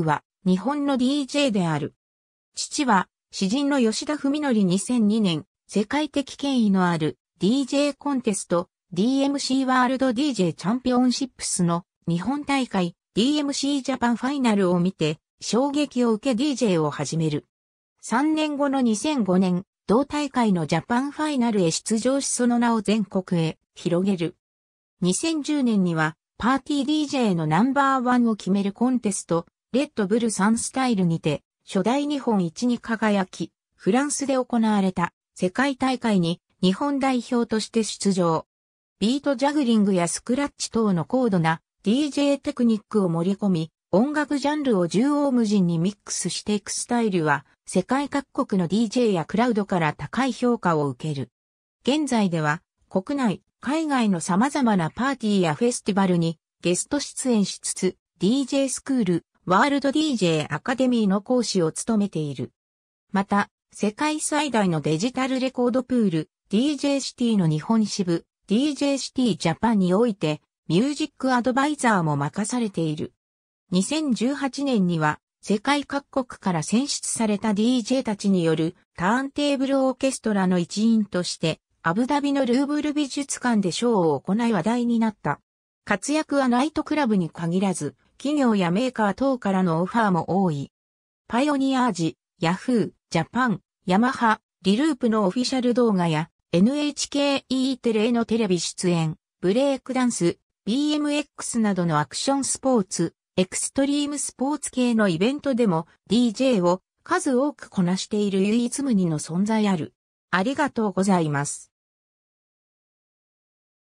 は日本の DJ である。父は詩人の吉田文則2002年、世界的権威のある DJ コンテスト DMC ワールド DJ チャンピオンシップスの日本大会 DMC ジャパンファイナルを見て衝撃を受け DJ を始める。3年後の2005年、同大会のジャパンファイナルへ出場しその名を全国へ広げる。2010年にはパーティー DJ のナンバーワンを決めるコンテストレッドブル3スタイルにて、初代日本一に輝き、フランスで行われた世界大会に日本代表として出場。ビートジャグリングやスクラッチ等の高度な DJ テクニックを盛り込み、音楽ジャンルを縦横無尽にミックスしていくスタイルは、世界各国の DJ やクラウドから高い評価を受ける。現在では、国内、海外の様々なパーティーやフェスティバルにゲスト出演しつつ、DJ スクール、ワールド DJ アカデミーの講師を務めている。また、世界最大のデジタルレコードプール、DJ シティの日本支部、DJ シティジャパンにおいて、ミュージックアドバイザーも任されている。2018年には、世界各国から選出された DJ たちによるターンテーブルオーケストラの一員として、アブダビのルーブル美術館でショーを行い話題になった。活躍はナイトクラブに限らず、企業やメーカー等からのオファーも多い。パイオニアージ、ヤフー、ジャパン、ヤマハ、リループのオフィシャル動画や NHKE テレへのテレビ出演、ブレイクダンス、BMX などのアクションスポーツ、エクストリームスポーツ系のイベントでも DJ を数多くこなしている唯一無二の存在ある。ありがとうございます。